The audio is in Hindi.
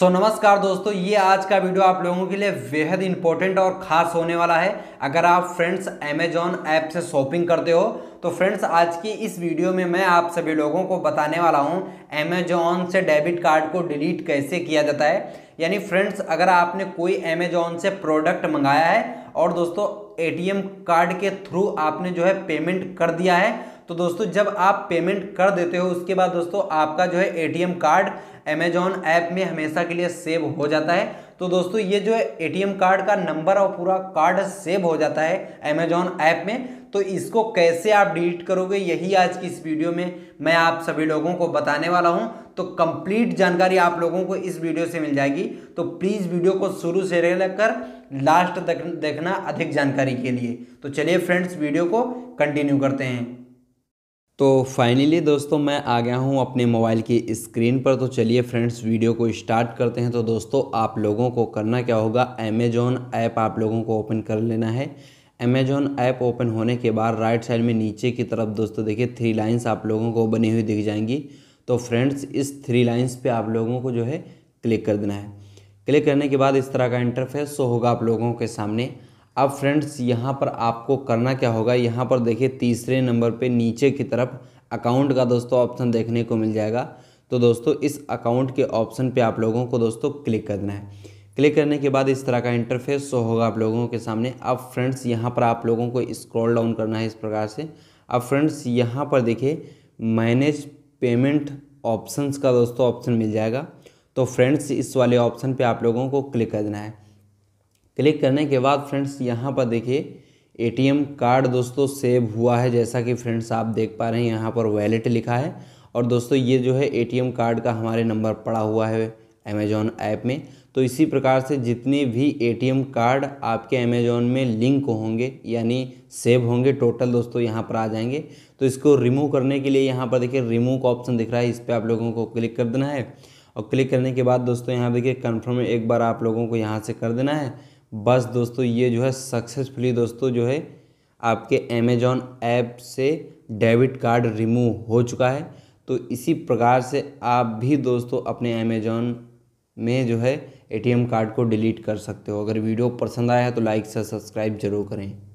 सो so, नमस्कार दोस्तों ये आज का वीडियो आप लोगों के लिए बेहद इंपॉर्टेंट और ख़ास होने वाला है अगर आप फ्रेंड्स अमेजॉन ऐप से शॉपिंग करते हो तो फ्रेंड्स आज की इस वीडियो में मैं आप सभी लोगों को बताने वाला हूँ अमेजॉन से डेबिट कार्ड को डिलीट कैसे किया जाता है यानी फ्रेंड्स अगर आपने कोई अमेजॉन से प्रोडक्ट मंगाया है और दोस्तों ए कार्ड के थ्रू आपने जो है पेमेंट कर दिया है तो दोस्तों जब आप पेमेंट कर देते हो उसके बाद दोस्तों आपका जो है एटीएम कार्ड अमेजॉन ऐप में हमेशा के लिए सेव हो जाता है तो दोस्तों ये जो है एटीएम कार्ड का नंबर और पूरा कार्ड सेव हो जाता है अमेजॉन ऐप में तो इसको कैसे आप डिलीट करोगे यही आज की इस वीडियो में मैं आप सभी लोगों को बताने वाला हूँ तो कंप्लीट जानकारी आप लोगों को इस वीडियो से मिल जाएगी तो प्लीज़ वीडियो को शुरू से लेकर लास्ट तक देखना अधिक जानकारी के लिए तो चलिए फ्रेंड्स वीडियो को कंटिन्यू करते हैं तो फाइनली दोस्तों मैं आ गया हूं अपने मोबाइल की स्क्रीन पर तो चलिए फ्रेंड्स वीडियो को स्टार्ट करते हैं तो दोस्तों आप लोगों को करना क्या होगा अमेजोन ऐप आप लोगों को ओपन कर लेना है अमेजोन ऐप ओपन होने के बाद राइट साइड में नीचे की तरफ दोस्तों देखिए थ्री लाइन्स आप लोगों को बनी हुई दिख जाएंगी तो फ्रेंड्स इस थ्री लाइन्स पर आप लोगों को जो है क्लिक कर देना है क्लिक करने के बाद इस तरह का इंटरफेस होगा आप लोगों के सामने अब फ्रेंड्स यहाँ पर आपको करना क्या होगा यहाँ पर देखिए तीसरे नंबर पे नीचे की तरफ अकाउंट का दोस्तों ऑप्शन देखने को मिल जाएगा तो दोस्तों इस अकाउंट के ऑप्शन पे आप लोगों को दोस्तों क्लिक करना है क्लिक करने के बाद इस तरह का इंटरफेस शो होगा आप लोगों के सामने अब फ्रेंड्स यहाँ पर आप लोगों को स्क्रॉल डाउन करना है इस प्रकार से अब फ्रेंड्स यहाँ पर देखिए मैनेज पेमेंट ऑप्शंस का दोस्तों ऑप्शन मिल जाएगा तो फ्रेंड्स इस वाले ऑप्शन पे आप लोगों को क्लिक करना है क्लिक करने के बाद फ्रेंड्स यहाँ पर देखिए एटीएम कार्ड दोस्तों सेव हुआ है जैसा कि फ्रेंड्स आप देख पा रहे हैं यहाँ पर वैलेट लिखा है और दोस्तों ये जो है एटीएम कार्ड का हमारे नंबर पड़ा हुआ है अमेज़ॉन ऐप में तो इसी प्रकार से जितने भी एटीएम कार्ड आपके अमेज़ॉन में लिंक होंगे यानी सेव होंगे टोटल दोस्तों यहाँ पर आ जाएंगे तो इसको रिमूव करने के लिए यहाँ पर देखिए रिमूव का ऑप्शन दिख रहा है इस पर आप लोगों को क्लिक कर देना है और क्लिक करने के बाद दोस्तों यहाँ देखिए कन्फर्म एक बार आप लोगों को यहाँ से कर देना है बस दोस्तों ये जो है सक्सेसफुली दोस्तों जो है आपके अमेजॉन ऐप से डेबिट कार्ड रिमूव हो चुका है तो इसी प्रकार से आप भी दोस्तों अपने अमेजॉन में जो है एटीएम कार्ड को डिलीट कर सकते हो अगर वीडियो पसंद आया है तो लाइक से सब्सक्राइब जरूर करें